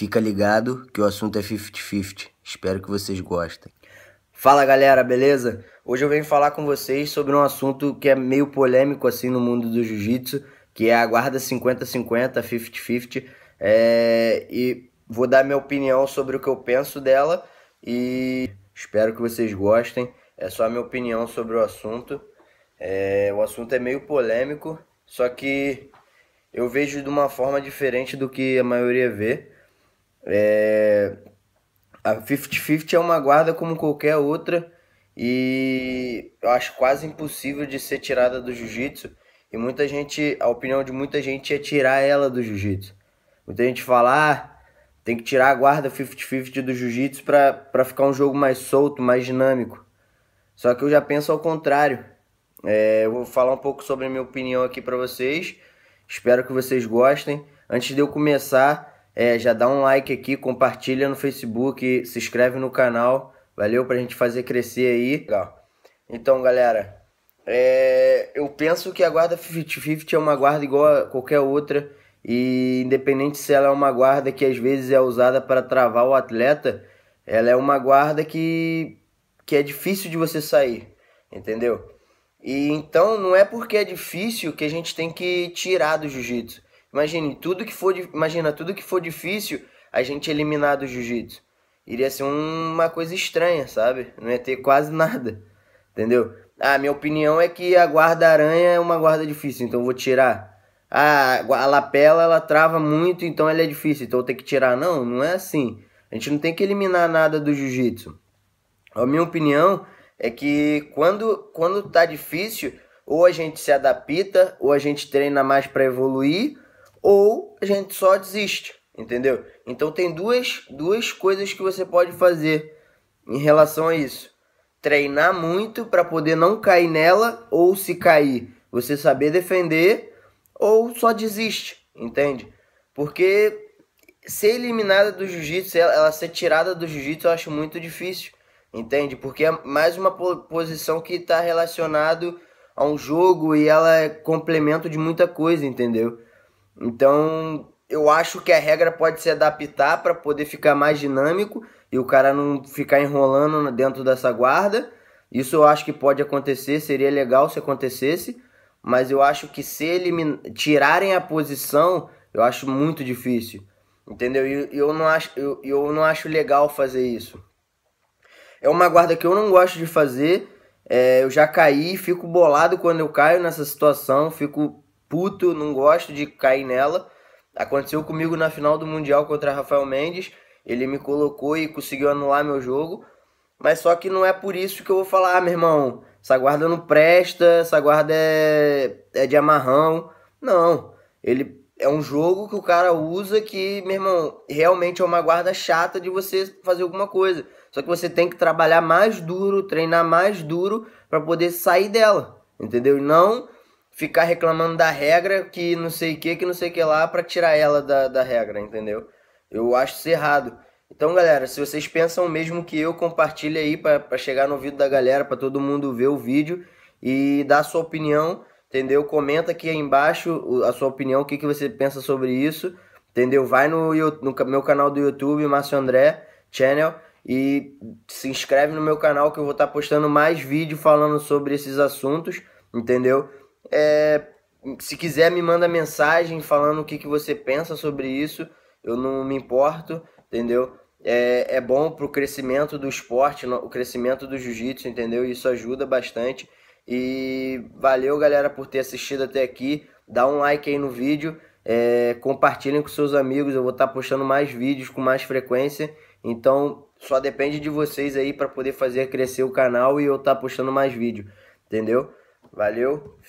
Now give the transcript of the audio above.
Fica ligado que o assunto é 50-50. Espero que vocês gostem. Fala galera, beleza? Hoje eu venho falar com vocês sobre um assunto que é meio polêmico assim no mundo do jiu-jitsu, que é a guarda 50-50, 50-50. É... E vou dar minha opinião sobre o que eu penso dela e espero que vocês gostem. É só a minha opinião sobre o assunto. É... O assunto é meio polêmico, só que eu vejo de uma forma diferente do que a maioria vê. É, a 50-50 é uma guarda como qualquer outra e eu acho quase impossível de ser tirada do jiu-jitsu. E muita gente, a opinião de muita gente é tirar ela do jiu-jitsu. Muita gente fala, ah, tem que tirar a guarda 50-50 do jiu-jitsu para ficar um jogo mais solto, mais dinâmico. Só que eu já penso ao contrário. É, eu vou falar um pouco sobre a minha opinião aqui para vocês. Espero que vocês gostem. Antes de eu começar, é, já dá um like aqui, compartilha no Facebook, se inscreve no canal. Valeu pra gente fazer crescer aí. Legal. Então, galera, é, eu penso que a guarda 50-50 é uma guarda igual a qualquer outra. E independente se ela é uma guarda que às vezes é usada para travar o atleta, ela é uma guarda que, que é difícil de você sair, entendeu? E então não é porque é difícil que a gente tem que tirar do jiu-jitsu. Imagine tudo que for, imagina tudo que for difícil a gente eliminar do jiu-jitsu. Iria ser uma coisa estranha, sabe? Não ia ter quase nada. Entendeu? A ah, minha opinião é que a guarda-aranha é uma guarda difícil, então vou tirar. Ah, a lapela ela trava muito, então ela é difícil, então eu tenho que tirar. Não, não é assim. A gente não tem que eliminar nada do jiu-jitsu. A minha opinião é que quando, quando tá difícil, ou a gente se adapta, ou a gente treina mais para evoluir, ou a gente só desiste, entendeu? Então tem duas, duas coisas que você pode fazer em relação a isso. Treinar muito para poder não cair nela ou se cair, você saber defender ou só desiste, entende? Porque ser eliminada do jiu-jitsu, ela ser tirada do jiu-jitsu, eu acho muito difícil, entende? Porque é mais uma posição que está relacionado a um jogo e ela é complemento de muita coisa, entendeu? Então, eu acho que a regra pode se adaptar para poder ficar mais dinâmico e o cara não ficar enrolando dentro dessa guarda. Isso eu acho que pode acontecer, seria legal se acontecesse, mas eu acho que se elimin... tirarem a posição, eu acho muito difícil. Entendeu? E eu, eu, não acho, eu, eu não acho legal fazer isso. É uma guarda que eu não gosto de fazer. É, eu já caí, fico bolado quando eu caio nessa situação, fico puto, não gosto de cair nela. Aconteceu comigo na final do Mundial contra Rafael Mendes. Ele me colocou e conseguiu anular meu jogo. Mas só que não é por isso que eu vou falar, ah, meu irmão, essa guarda não presta, essa guarda é, é de amarrão. Não. Ele é um jogo que o cara usa que, meu irmão, realmente é uma guarda chata de você fazer alguma coisa. Só que você tem que trabalhar mais duro, treinar mais duro para poder sair dela. Entendeu? Não ficar reclamando da regra que não sei o que, que não sei o que lá, para tirar ela da, da regra, entendeu? Eu acho isso errado. Então, galera, se vocês pensam o mesmo que eu, compartilhe aí para chegar no vídeo da galera, para todo mundo ver o vídeo e dar a sua opinião, entendeu? Comenta aqui embaixo a sua opinião, o que, que você pensa sobre isso, entendeu? Vai no, no meu canal do YouTube, Márcio André Channel, e se inscreve no meu canal que eu vou estar tá postando mais vídeo falando sobre esses assuntos, entendeu? É, se quiser, me manda mensagem falando o que, que você pensa sobre isso. Eu não me importo, entendeu? É, é bom o crescimento do esporte, o crescimento do jiu-jitsu, entendeu? Isso ajuda bastante. E valeu, galera, por ter assistido até aqui. Dá um like aí no vídeo. É, compartilhem com seus amigos. Eu vou estar tá postando mais vídeos com mais frequência. Então, só depende de vocês aí para poder fazer crescer o canal e eu estar tá postando mais vídeo. Entendeu? Valeu.